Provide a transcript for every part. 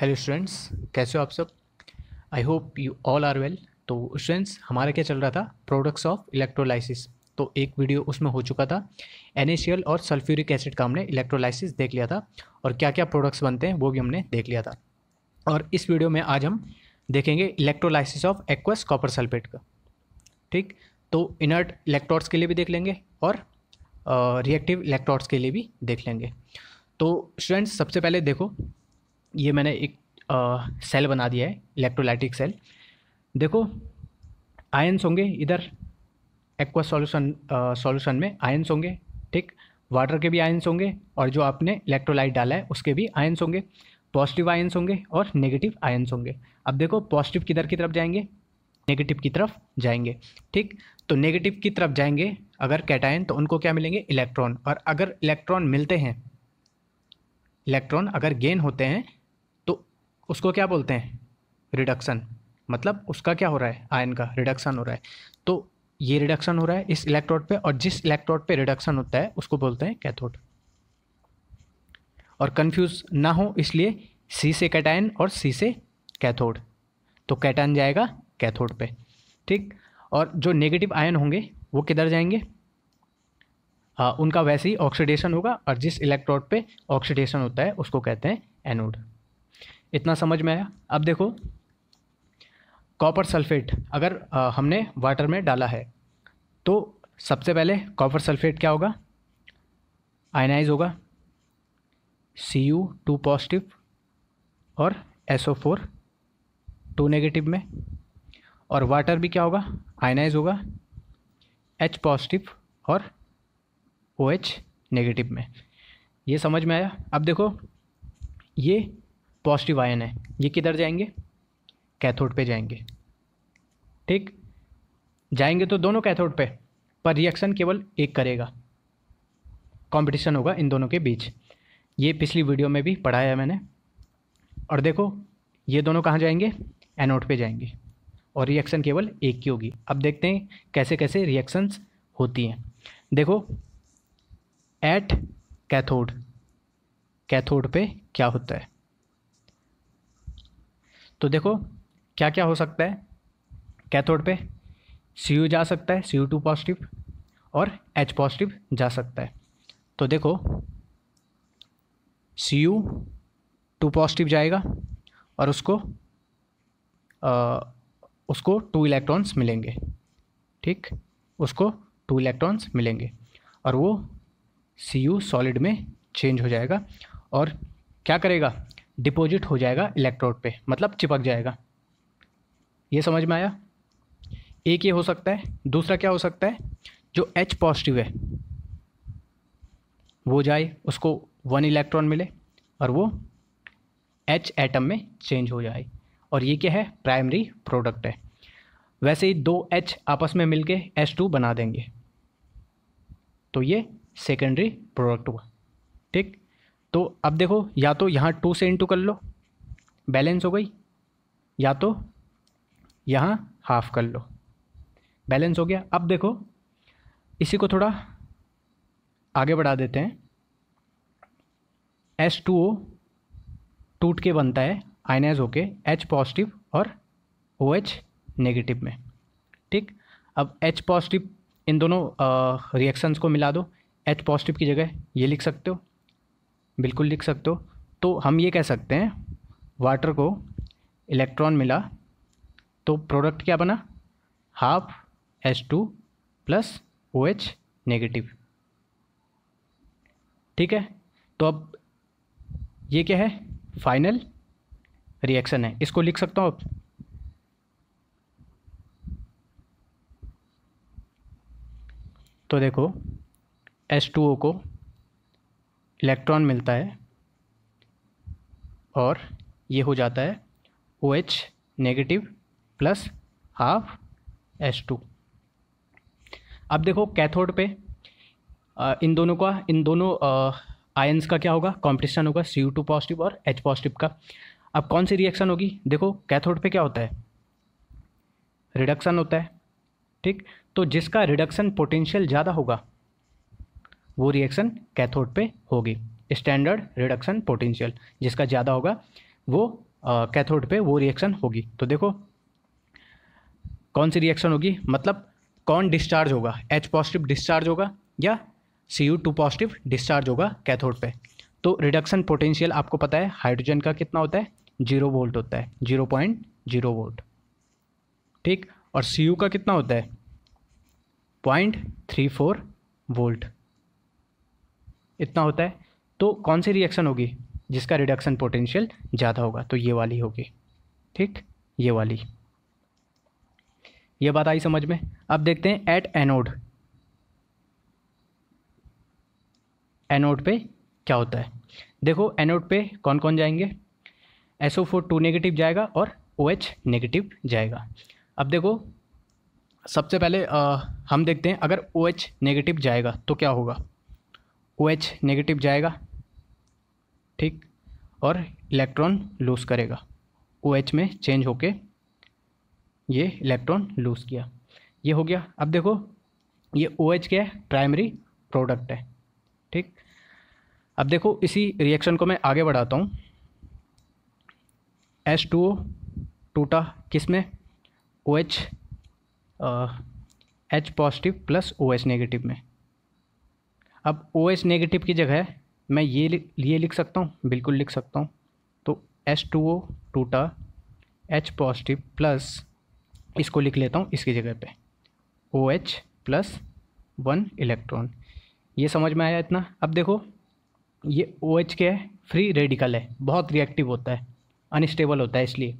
hello students कैसे हो आप सब I hope you all are well तो स्टूडेंट्स हमारा क्या चल रहा था प्रोडक्ट्स ऑफ इलेक्ट्रोलाइसिस तो एक वीडियो उसमें हो चुका था एन और सल्फ्यूरिक एसिड का हमने इलेक्ट्रोलाइसिस देख लिया था और क्या क्या प्रोडक्ट्स बनते हैं वो भी हमने देख लिया था और इस वीडियो में आज हम देखेंगे electrolysis of aqueous copper sulphate का ठीक तो इनर्ट इलेक्ट्रॉड्स के लिए भी देख लेंगे और रिएक्टिव इलेक्ट्रॉड्स के लिए भी देख लेंगे तो स्टूडेंट्स सबसे पहले देखो ये मैंने एक आ, सेल बना दिया है इलेक्ट्रोलाइटिक सेल देखो आयंस होंगे इधर एक्वा सॉल्यूशन सॉल्यूशन में आयंस होंगे ठीक वाटर के भी आयंस होंगे और जो आपने इलेक्ट्रोलाइट डाला है उसके भी आयंस होंगे पॉजिटिव आयंस होंगे और नेगेटिव आयंस होंगे अब देखो पॉजिटिव किधर की तरफ जाएंगे नेगेटिव की तरफ जाएंगे ठीक तो नेगेटिव की तरफ जाएंगे अगर कैटाइन तो उनको क्या मिलेंगे इलेक्ट्रॉन और अगर इलेक्ट्रॉन मिलते हैं इलेक्ट्रॉन अगर गेन होते हैं उसको क्या बोलते हैं रिडक्शन मतलब उसका क्या हो रहा है आयन का रिडक्शन हो रहा है तो ये रिडक्शन हो रहा है इस इलेक्ट्रोड पे और जिस इलेक्ट्रोड पे रिडक्शन होता है उसको बोलते हैं कैथोड और कंफ्यूज ना हो इसलिए सी से कैटाइन और सी से कैथोड तो कैटाइन जाएगा कैथोड पे ठीक और जो नेगेटिव आयन होंगे वो किधर जाएंगे आ, हाँ, उनका वैसे ही ऑक्सीडेशन होगा और जिस इलेक्ट्रोड पे ऑक्सीडेशन होता है उसको कहते हैं एनोड इतना समझ में आया अब देखो कॉपर सल्फेट अगर आ, हमने वाटर में डाला है तो सबसे पहले कॉपर सल्फेट क्या होगा आयनाइज होगा सी यू टू पॉजिटिव और S O four two negative में और वाटर भी क्या होगा आयनाइज होगा एच पॉजिटिव और ओ एच नेगेटिव में ये समझ में आया अब देखो ये पॉजिटिव आयन है ये किधर जाएंगे कैथोड पे जाएंगे ठीक जाएंगे तो दोनों कैथोड पे पर रिएक्शन केवल एक करेगा कंपटीशन होगा इन दोनों के बीच ये पिछली वीडियो में भी पढ़ाया मैंने और देखो ये दोनों कहाँ जाएंगे एनोड पे जाएंगे और रिएक्शन केवल एक की होगी अब देखते हैं कैसे कैसे रिएक्शंस होती हैं देखो एट कैथोड कैथोड पे क्या होता है तो देखो क्या क्या हो सकता है कैथोड पे सी यू जा सकता है सी यू टू पॉजिटिव और एच पॉजिटिव जा सकता है तो देखो सी यू टू पॉजिटिव जाएगा और उसको आ, उसको टू इलेक्ट्रॉन्स मिलेंगे ठीक उसको टू इलेक्ट्रॉन्स मिलेंगे और वो सी यू सॉलिड में चेंज हो जाएगा और क्या करेगा डिपॉजिट हो जाएगा इलेक्ट्रोड पे मतलब चिपक जाएगा ये समझ में आया एक ये हो सकता है दूसरा क्या हो सकता है जो एच पॉजिटिव है वो जाए उसको वन इलेक्ट्रॉन मिले और वो एच एटम में चेंज हो जाए और ये क्या है प्राइमरी प्रोडक्ट है वैसे ही दो एच आपस में मिलके एच टू बना देंगे तो ये सेकेंडरी प्रोडक्ट हुआ ठीक तो अब देखो या तो यहाँ टू से इंटू कर लो बैलेंस हो गई या तो यहाँ हाफ कर लो बैलेंस हो गया अब देखो इसी को थोड़ा आगे बढ़ा देते हैं एस टू ओ टूट के बनता है आइनाइज होके एच पॉजिटिव और ओ एच नेगेटिव में ठीक अब एच पॉजिटिव इन दोनों रिएक्शंस को मिला दो एच पॉजिटिव की जगह ये लिख सकते हो बिल्कुल लिख सकते हो तो हम ये कह सकते हैं वाटर को इलेक्ट्रॉन मिला तो प्रोडक्ट क्या बना half S two plus O H negative ठीक है तो अब ये क्या है फाइनल रिएक्शन है इसको लिख सकता हूँ अब तो देखो एस टू ओ को इलेक्ट्रॉन मिलता है और ये हो जाता है O H negative plus half H two अब देखो कैथोड पे इन दोनों का इन दोनों आयंस का क्या होगा कॉम्पिटिशन होगा सी टू पॉजिटिव और एच पॉजिटिव का अब कौन सी रिएक्शन होगी देखो कैथोड पे क्या होता है रिडक्शन होता है ठीक तो जिसका रिडक्शन पोटेंशियल ज़्यादा होगा वो रिएक्शन कैथोड पे होगी स्टैंडर्ड रिडक्शन पोटेंशियल जिसका ज़्यादा होगा वो कैथोड पे वो रिएक्शन होगी तो देखो कौन सी रिएक्शन होगी मतलब कौन डिस्चार्ज होगा एच पॉजिटिव डिस्चार्ज होगा या C U two positive discharge होगा कैथोड पे तो रिडक्शन पोटेंशियल आपको पता है हाइड्रोजन का कितना होता है जीरो वोल्ट होता है जीरो पॉइंट जीरो वोल्ट ठीक और सी यू का कितना होता है पॉइंट थ्री फोर वोल्ट इतना होता है तो कौन सी रिएक्शन होगी जिसका रिडक्शन पोटेंशियल ज़्यादा होगा तो ये वाली होगी ठीक ये वाली ये बात आई समझ में अब देखते हैं एट एनोड एनोड पे क्या होता है देखो एनोड पे कौन कौन जाएंगे एसओ फोर टू नेगेटिव जाएगा और ओ एच नेगेटिव जाएगा अब देखो सबसे पहले आ, हम देखते हैं अगर ओ OH एच नेगेटिव जाएगा तो क्या होगा ओ एच नेगेटिव जाएगा ठीक और इलेक्ट्रॉन लूज़ करेगा ओ एच में चेंज होके ये इलेक्ट्रॉन लूज़ किया ये हो गया अब देखो ये ओ OH क्या है प्राइमरी प्रोडक्ट है ठीक अब देखो इसी रिएक्शन को मैं आगे बढ़ाता हूँ एस टू ओ टूटा किस में O H H positive plus O H negative में अब ओ एच नेगेटिव की जगह मैं ये ये लिख सकता हूँ बिल्कुल लिख सकता हूँ तो एस टू ओ टूटा एच पॉजिटिव प्लस इसको लिख लेता हूँ इसकी जगह पे O H plus one electron ये समझ में आया इतना अब देखो ये ओ एच के है फ्री रेडिकल है बहुत रिएक्टिव होता है अनस्टेबल होता है इसलिए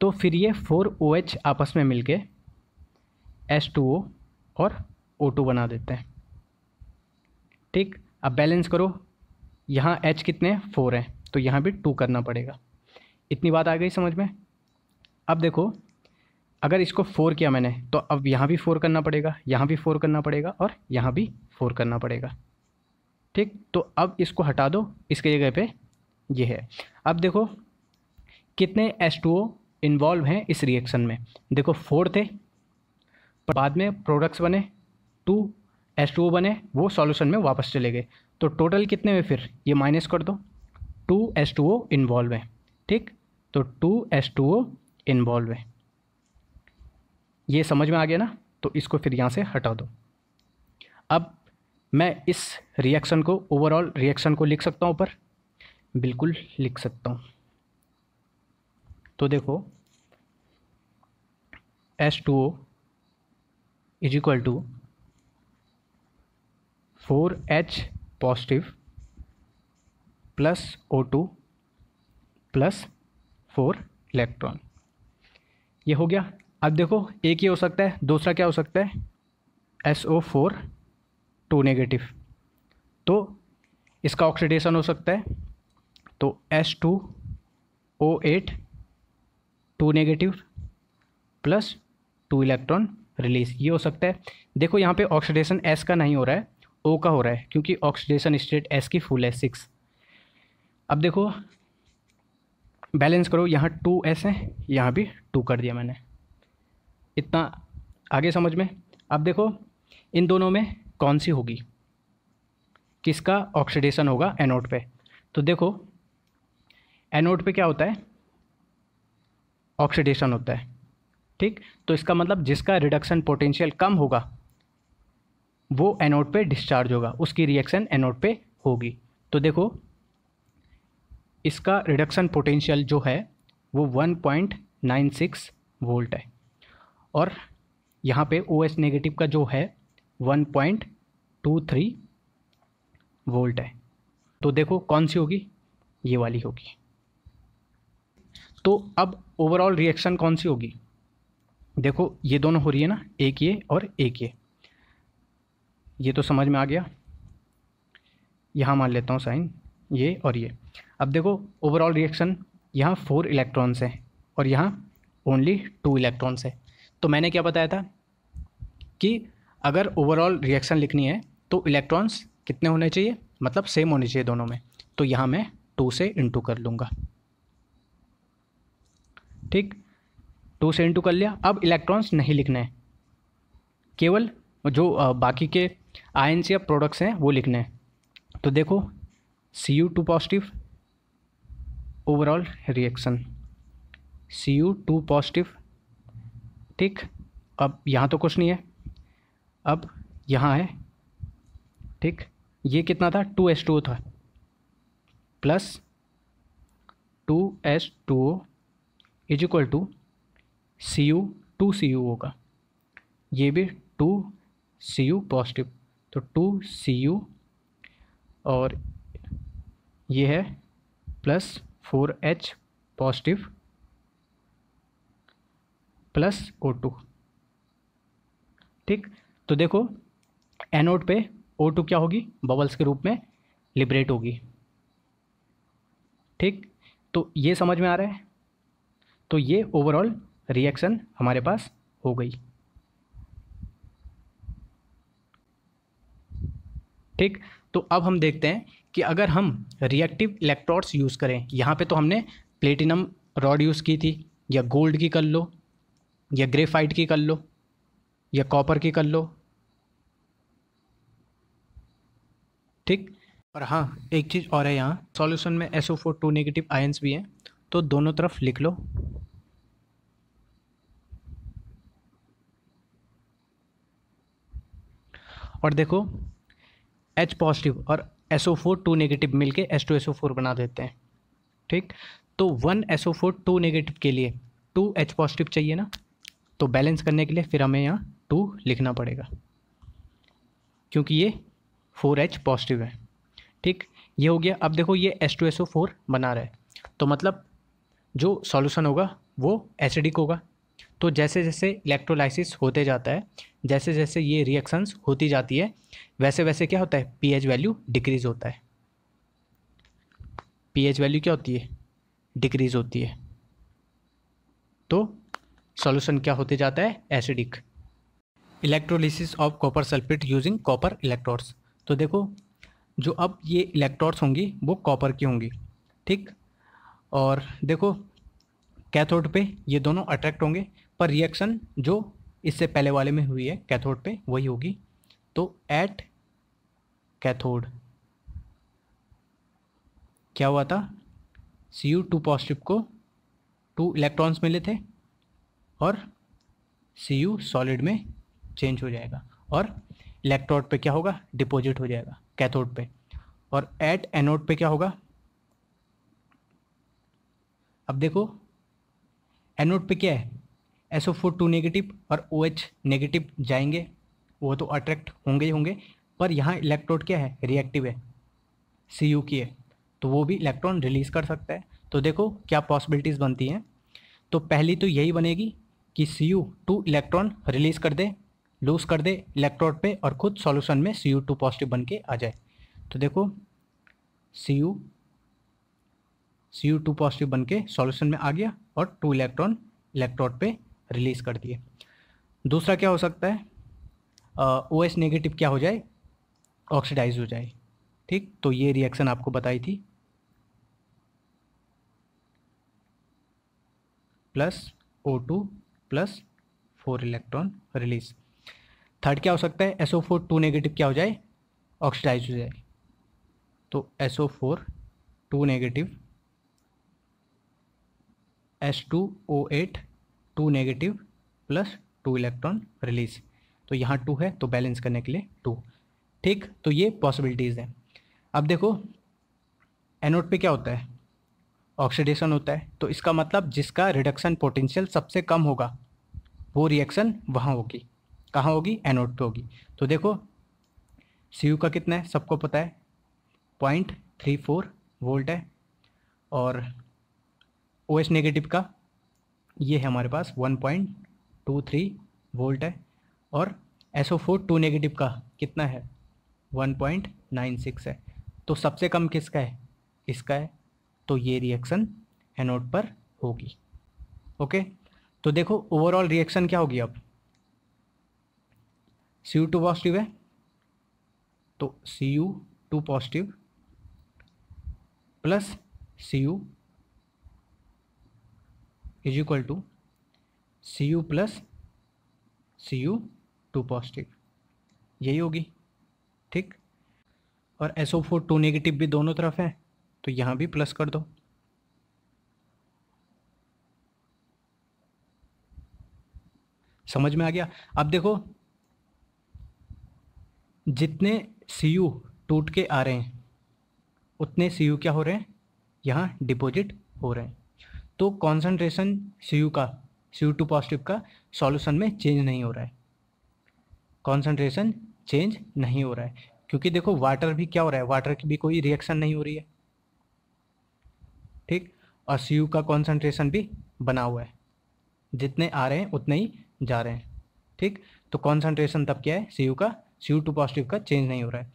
तो फिर ये फोर ओ एच आपस में मिलके एस टू ओ और ओ टू बना देते हैं ठीक अब बैलेंस करो यहाँ एच कितने हैं फोर हैं तो यहाँ भी टू करना पड़ेगा इतनी बात आ गई समझ में अब देखो अगर इसको फोर किया मैंने तो अब यहाँ भी फोर करना पड़ेगा यहाँ भी फोर करना पड़ेगा और यहाँ भी फोर करना पड़ेगा ठीक तो अब इसको हटा दो इसके जगह पे ये है अब देखो कितने एस टू ओ इन्वॉल्व हैं इस रिएक्शन में देखो फोर थे पर बाद में प्रोडक्ट्स बने टू एस टू ओ बने वो सॉल्यूशन में वापस चले गए तो टोटल कितने हुए फिर ये माइनस कर दो two S two O involve है ठीक तो two S two O involve है ये समझ में आ गया ना तो इसको फिर यहाँ से हटा दो अब मैं इस रिएक्शन को ओवरऑल रिएक्शन को लिख सकता हूँ ऊपर बिल्कुल लिख सकता हूँ तो देखो S two O is equal to four H positive plus O two plus four electron ये हो गया अब देखो एक ही हो सकता है दूसरा क्या हो सकता है S O four two negative तो इसका ऑक्सीडेशन हो सकता है तो S two O eight two negative plus two electron release ये हो सकता है देखो यहाँ पे ऑक्सीडेशन एस का नहीं हो रहा है ओ का हो रहा है क्योंकि ऑक्सीडेशन स्टेट एस की फुल है सिक्स अब देखो बैलेंस करो यहाँ टू एस है यहाँ भी टू कर दिया मैंने इतना आगे समझ में अब देखो इन दोनों में कौन सी होगी किसका ऑक्सीडेशन होगा एनोड पे तो देखो एनोड पे क्या होता है ऑक्सीडेशन होता है ठीक तो इसका मतलब जिसका रिडक्शन पोटेंशियल कम होगा वो एनोड पे डिस्चार्ज होगा उसकी रिएक्शन एनोड पे होगी तो देखो इसका रिडक्शन पोटेंशियल जो है वो 1.96 वोल्ट है और यहाँ पे ओ एस नेगेटिव का जो है 1.23 वोल्ट है तो देखो कौन सी होगी ये वाली होगी तो अब ओवरऑल रिएक्शन कौन सी होगी देखो ये दोनों हो रही है ना एक ये और एक ये ये तो समझ में आ गया यहाँ मान लेता हूँ साइन ये और ये अब देखो ओवरऑल रिएक्शन यहाँ फोर इलेक्ट्रॉन्स हैं और यहाँ ओनली टू इलेक्ट्रॉन्स हैं तो मैंने क्या बताया था कि अगर ओवरऑल रिएक्शन लिखनी है तो इलेक्ट्रॉन्स कितने होने चाहिए मतलब सेम होने चाहिए दोनों में तो यहाँ मैं टू से इंटू कर लूँगा ठीक टू से इंटू कर लिया अब इलेक्ट्रॉन्स नहीं लिखने हैं केवल जो बाकी के आयन्स या प्रोडक्ट्स हैं वो लिखने हैं तो देखो C U two positive overall reaction C U two positive ठीक अब यहाँ तो कुछ नहीं है अब यहाँ है ठीक ये कितना था टू एस टू था plus two S two O is equal to C U two C U O का ये भी टू सी यू पॉजिटिव तो टू सी यू और ये है plus four H positive plus O two ठीक तो देखो एनोड पे ओ टू क्या होगी बबल्स के रूप में लिबरेट होगी ठीक तो ये समझ में आ रहा है तो ये ओवरऑल रिएक्शन हमारे पास हो गई ठीक तो अब हम देखते हैं कि अगर हम रिएक्टिव इलेक्ट्रॉड्स यूज़ करें यहाँ पे तो हमने प्लेटिनम रॉड यूज़ की थी या गोल्ड की कर लो या ग्रेफाइट की कर लो या कॉपर की कर लो ठीक और हाँ एक चीज़ और है यहाँ सॉल्यूशन में S four two negative ions भी हैं तो दोनों तरफ लिख लो और देखो एच पॉजिटिव और S O four two negative मिल के S two S O four बना देते हैं ठीक तो one S O four two negative के लिए टू एच पॉजिटिव चाहिए ना तो बैलेंस करने के लिए फिर हमें यहाँ टू लिखना पड़ेगा क्योंकि ये फोर एच पॉजिटिव है ठीक ये हो गया अब देखो ये S two S O four बना रहा है तो मतलब जो सॉल्यूशन होगा वो एसिडिक होगा तो जैसे जैसे इलेक्ट्रोलाइसिस होते जाता है जैसे जैसे ये रिएक्शंस होती जाती है वैसे वैसे क्या होता है पीएच वैल्यू डिक्रीज़ होता है पीएच वैल्यू क्या होती है डिक्रीज़ होती है तो सॉल्यूशन क्या होते जाता है acidic electrolysis of copper sulphate using copper electrodes तो देखो जो अब ये इलेक्ट्रोड्स होंगी वो कॉपर की होंगी ठीक और देखो कैथोड पे ये दोनों अट्रैक्ट होंगे पर रिएक्शन जो इससे पहले वाले में हुई है कैथोड पे वही होगी तो एट कैथोड क्या हुआ था सी यू टू पॉजिटिव को टू इलेक्ट्रॉन्स मिले थे और सी यू सॉलिड में चेंज हो जाएगा और इलेक्ट्रोड पे क्या होगा डिपॉजिट हो जाएगा कैथोड पे और एट एनोड पे क्या होगा अब देखो एनोड पे क्या है एस ओ टू नेगेटिव और ओ OH एच नेगेटिव जाएंगे वो तो अट्रैक्ट होंगे ही होंगे पर यहाँ इलेक्ट्रोड क्या है रिएक्टिव है सी यू की है तो वो भी इलेक्ट्रॉन रिलीज़ कर सकता है तो देखो क्या पॉसिबिलिटीज़ बनती हैं तो पहली तो यही बनेगी कि C U two electron release कर दे लूज़ कर दे इलेक्ट्रोड पे और ख़ुद सॉल्यूशन में सी यू टू पॉजिटिव बन के आ जाए तो देखो C U C U two positive बन के सॉल्यूशन में आ गया और टू इलेक्ट्रॉन इलेक्ट्रोड पे रिलीज़ कर दिए दूसरा क्या हो सकता है ओ एस नेगेटिव क्या हो जाए ऑक्सीडाइज हो जाए ठीक तो ये रिएक्शन आपको बताई थी plus O two plus four electron release third क्या हो सकता है एसओ फोर टू नेगेटिव क्या हो जाए ऑक्सीडाइज हो जाए तो S O four two negative S two O eight two negative plus two electron release तो यहाँ टू है तो बैलेंस करने के लिए टू ठीक तो ये पॉसिबिलिटीज़ हैं अब देखो एनोड पे क्या होता है ऑक्सीडेशन होता है तो इसका मतलब जिसका रिडक्शन पोटेंशियल सबसे कम होगा वो रिएक्शन वहाँ होगी कहाँ होगी एनोड पे होगी तो देखो सी का कितना है सबको पता है पॉइंट थ्री फोर वोल्ट है और ओ एस नेगेटिव का ये है हमारे पास 1.23 वोल्ट है और S O four two negative का कितना है 1.96 है तो सबसे कम किसका है इसका है तो ये रिएक्शन एनोड पर होगी ओके तो देखो ओवरऑल रिएक्शन क्या होगी अब सी यू टू पॉजिटिव है तो C U two positive plus C U is equal to C U plus C U two positive यही होगी ठीक और S O four two negative भी दोनों तरफ है तो यहाँ भी प्लस कर दो समझ में आ गया अब देखो जितने सी यू टूट के आ रहे हैं उतने सी यू क्या हो रहे हैं यहाँ डिपॉजिट हो रहे हैं तो कॉन्सेंट्रेशन सी यू का सी यू टू पॉजिटिव का सॉल्यूशन में चेंज नहीं हो रहा है कॉन्सेंट्रेशन चेंज नहीं हो रहा है क्योंकि देखो वाटर भी क्या हो रहा है वाटर की भी कोई रिएक्शन नहीं हो रही है ठीक और सी यू का कॉन्सेंट्रेशन भी बना हुआ है जितने आ रहे हैं उतने ही जा रहे हैं ठीक तो कॉन्सेंट्रेशन तब क्या है सी यू का सी यू टू पॉजिटिव का चेंज नहीं हो रहा है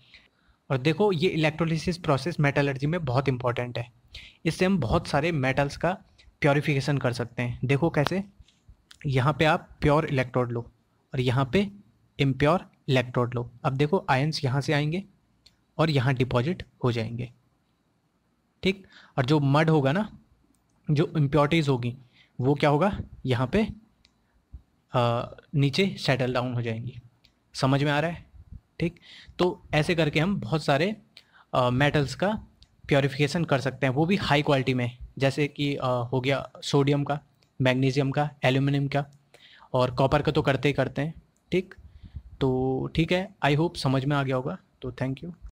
और देखो ये इलेक्ट्रोलिसिस प्रोसेस मेटलर्जी में बहुत इंपॉर्टेंट है इससे हम बहुत सारे मेटल्स का प्योरीफिकेशन कर सकते हैं देखो कैसे यहाँ पे आप प्योर इलेक्ट्रोड लो और यहाँ पे इम्प्योर इलेक्ट्रोड लो अब देखो आयंस यहाँ से आएंगे और यहाँ डिपॉजिट हो जाएंगे ठीक और जो मड होगा ना जो इम्प्योरिटीज़ होगी वो क्या होगा यहाँ पे आ, नीचे सेटल डाउन हो जाएंगी समझ में आ रहा है ठीक तो ऐसे करके हम बहुत सारे मेटल्स का प्योरीफिकेशन कर सकते हैं वो भी हाई क्वालिटी में जैसे कि हो गया सोडियम का मैग्नीशियम का एल्यूमिनियम का और कॉपर का तो करते ही करते हैं ठीक तो ठीक है आई होप समझ में आ गया होगा तो थैंक यू